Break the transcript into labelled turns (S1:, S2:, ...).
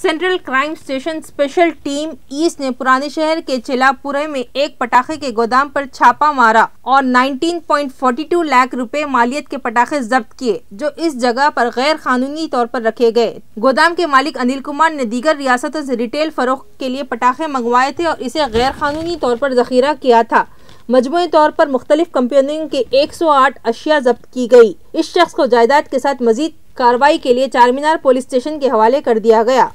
S1: central crime station special team east ने पुराने शहर के चिलापुरे में एक पटाखे के गोदाम पर छापा मारा और 19.42 लाख रुपए मालियत के पटाखे जब्त किए जो इस जगह पर गैर कानूनी तौर पर रखे गए गोदाम के मालिक अनिल कुमार ने दीगर रियासतों से रिटेल फ़रोख के लिए पटाखे मंगवाए थे और इसे गैर कानूनी तौर पर जखीरा किया था मजमू तौर पर मुख्तलिफ कंपनियों के आठ अशिया जब्त की गई इस शख्स को जायदाद के साथ मजीद कार्रवाई के लिए चार मीनार पुलिस स्टेशन के हवाले कर दिया गया